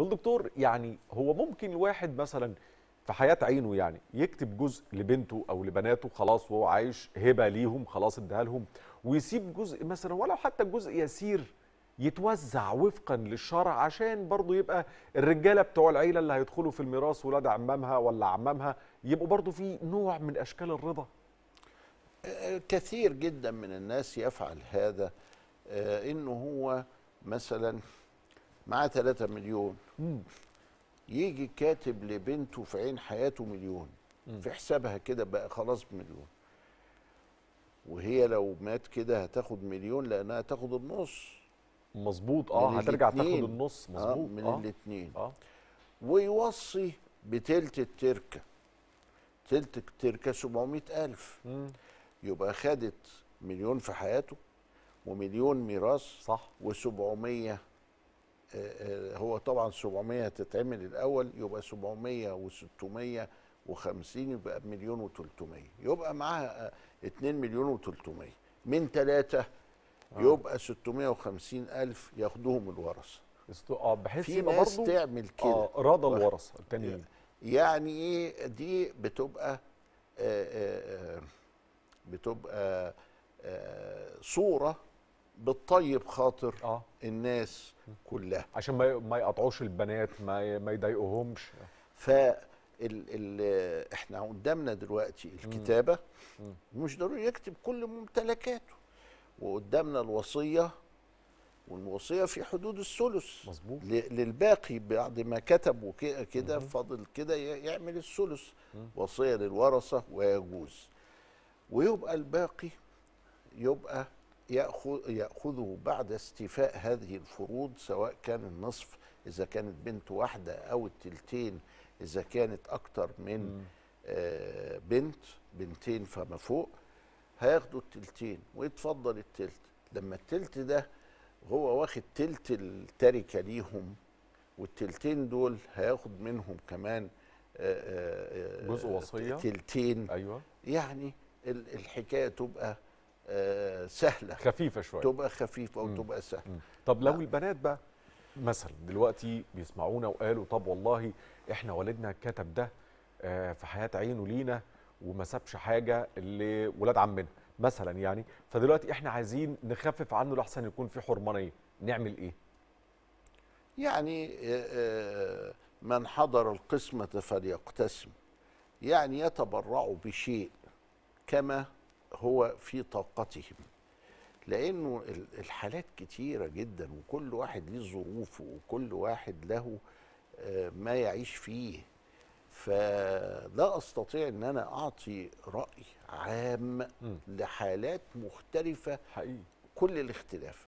فالدكتور يعني هو ممكن الواحد مثلا في حياه عينه يعني يكتب جزء لبنته او لبناته خلاص وهو عايش هبه ليهم خلاص اداها لهم ويسيب جزء مثلا ولو حتى جزء يسير يتوزع وفقا للشرع عشان برضه يبقى الرجاله بتوع العيله اللي هيدخلوا في الميراث ولاد عمامها ولا عمامها يبقوا برضه في نوع من اشكال الرضا كثير جدا من الناس يفعل هذا آه، انه هو مثلا معاه 3 مليون مم. يجي كاتب لبنته في عين حياته مليون مم. في حسابها كده بقى خلاص مليون وهي لو مات كده هتاخد مليون لانها هتاخد النص مظبوط اه هترجع تاخد النص آه، مظبوط آه من آه. الاثنين آه. ويوصي بتلت التركه تلت التركه 700000 يبقى خدت مليون في حياته ومليون ميراث صح و700 هو طبعا 700 هتتعمل الاول يبقى 700 و600 و50 يبقى مليون و300 يبقى معاها 2 مليون و300 من ثلاثة آه. يبقى 650 ألف ياخدوهم الورثة اه بحيث في ناس برضو تعمل كده آه رضى الورثة التانيين يعني ايه دي بتبقى آآ آه، آآ آه، بتبقى آآ صورة بتطيب خاطر آه. الناس كلها عشان ما ما يقطعوش البنات ما ما يضايقوهمش ف احنا قدامنا دلوقتي الكتابه مم. مش ضروري يكتب كل ممتلكاته وقدامنا الوصيه والوصيه في حدود الثلث مظبوط للباقي بعد ما كتب كده فاضل كده يعمل الثلث وصيه للورثه ويجوز ويبقى الباقي يبقى يأخذ يأخذه بعد استيفاء هذه الفروض سواء كان النصف إذا كانت بنت واحدة أو التلتين إذا كانت أكتر من آه، بنت بنتين فما فوق هياخدوا التلتين ويتفضل التلت لما التلت ده هو واخد تلت التركة ليهم والتلتين دول هياخد منهم كمان آه، آه، جزء وصية تلتين أيوة. يعني الحكاية تبقى آه، سهله خفيفه شويه تبقى خفيفه وتبقى سهله طب لو البنات بقى مثلا دلوقتي بيسمعونا وقالوا طب والله احنا والدنا كتب ده آه، في حياه عينه لينا وما سابش حاجه لولاد عمنا مثلا يعني فدلوقتي احنا عايزين نخفف عنه لاحسن يكون في حرمانيه نعمل ايه يعني آه، من حضر القسمه فليقتسم يعني يتبرع بشيء كما هو في طاقتهم لانه الحالات كتيره جدا وكل واحد ليه ظروفه وكل واحد له آه، ما يعيش فيه فلا استطيع ان انا اعطي راي عام لحالات مختلفه حقيقي. كل الاختلاف